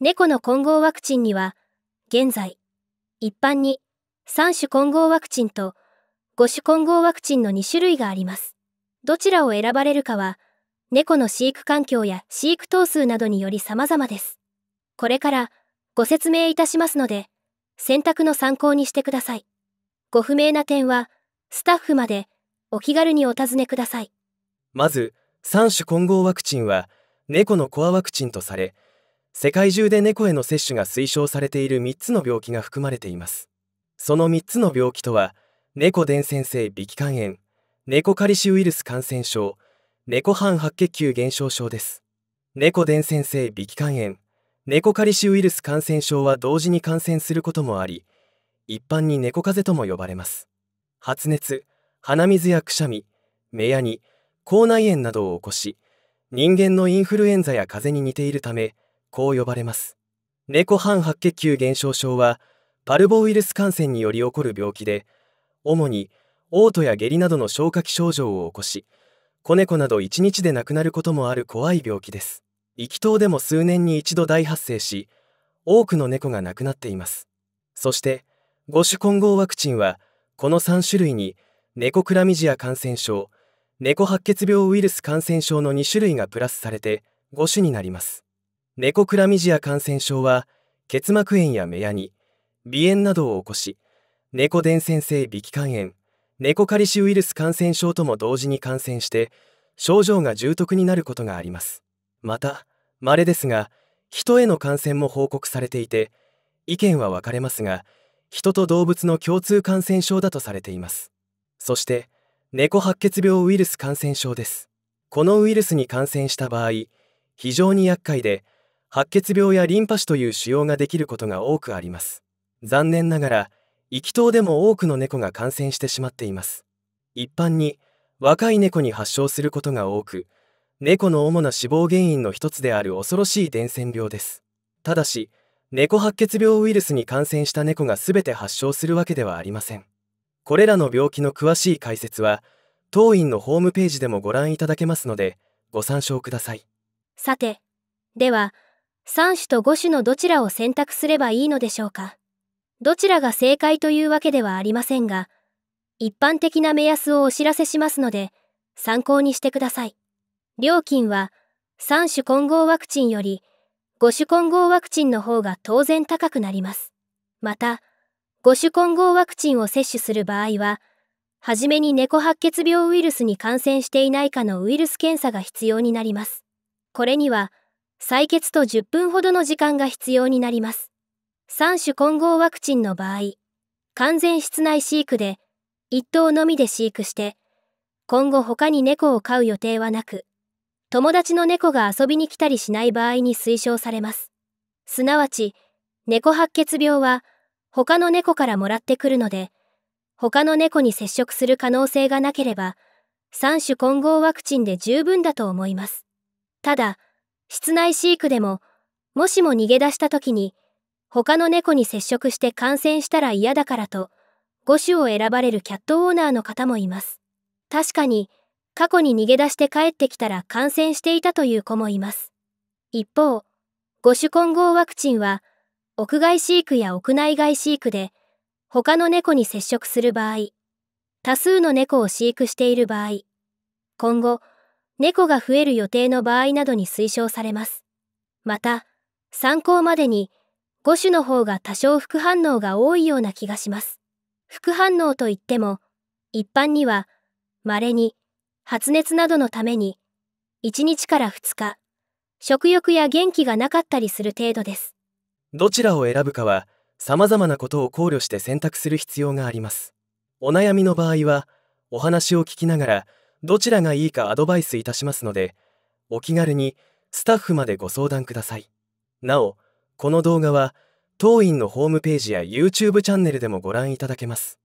猫の混合ワクチンには、現在、一般に3種混合ワクチンと5種混合ワクチンの2種類があります。どちらを選ばれるかは、猫の飼育環境や飼育頭数などにより様々です。これからご説明いたしますので、選択の参考にしてください。ご不明な点は、スタッフまでお気軽にお尋ねください。まず、3種混合ワクチンは、猫のコアワクチンとされ、世界中で猫への接種が推奨されている3つの病気が含まれていますその3つの病気とは猫伝染性鼻気管炎猫カリシウイルス感染症猫半白血球減少症です猫伝染性鼻気管炎猫カリシウイルス感染症は同時に感染することもあり一般に猫風邪とも呼ばれます発熱鼻水やくしゃみ目やに口内炎などを起こし人間のインフルエンザや風邪に似ているためこう呼ばれます猫半白血球減少症はパルボウイルス感染により起こる病気で主に嘔吐や下痢などの消化器症状を起こし子猫など1日で亡くなることもある怖い病気です生きでも数年に一度大発生し多くの猫が亡くなっていますそして5種混合ワクチンはこの3種類に猫クラミジア感染症猫白血病ウイルス感染症の2種類がプラスされて5種になりますネコクラミジア感染症は結膜炎や目やに鼻炎などを起こし猫伝染性鼻気管炎猫カリシウイルス感染症とも同時に感染して症状が重篤になることがありますまた稀ですが人への感染も報告されていて意見は分かれますが人と動物の共通感染症だとされていますそして猫白血病ウイルス感染症ですこのウイルスに感染した場合非常に厄介で白血病やリンパ腫という腫瘍ができることが多くあります残念ながら生きとでも多くの猫が感染してしまっています一般に若い猫に発症することが多く猫の主な死亡原因の一つである恐ろしい伝染病ですただし猫白血病ウイルスに感染した猫が全て発症するわけではありませんこれらの病気の詳しい解説は当院のホームページでもご覧いただけますのでご参照くださいさてでは3種と5種のどちらを選択すればいいのでしょうかどちらが正解というわけではありませんが、一般的な目安をお知らせしますので、参考にしてください。料金は、3種混合ワクチンより、5種混合ワクチンの方が当然高くなります。また、5種混合ワクチンを接種する場合は、はじめに猫白血病ウイルスに感染していないかのウイルス検査が必要になります。これには、採血と10分ほどの時間が必要になります。3種混合ワクチンの場合、完全室内飼育で1頭のみで飼育して、今後他に猫を飼う予定はなく、友達の猫が遊びに来たりしない場合に推奨されます。すなわち、猫白血病は他の猫からもらってくるので、他の猫に接触する可能性がなければ、3種混合ワクチンで十分だと思います。ただ、室内飼育でも、もしも逃げ出した時に、他の猫に接触して感染したら嫌だからと、5種を選ばれるキャットオーナーの方もいます。確かに、過去に逃げ出して帰ってきたら感染していたという子もいます。一方、5種混合ワクチンは、屋外飼育や屋内外飼育で、他の猫に接触する場合、多数の猫を飼育している場合、今後、猫が増える予定の場合などに推奨されます。また、参考までに5種の方が多少副反応が多いような気がします。副反応といっても、一般には、稀に発熱などのために、1日から2日、食欲や元気がなかったりする程度です。どちらを選ぶかは、様々なことを考慮して選択する必要があります。お悩みの場合は、お話を聞きながら、どちらがいいかアドバイスいたしますので、お気軽にスタッフまでご相談ください。なお、この動画は、当院のホームページや YouTube チャンネルでもご覧いただけます。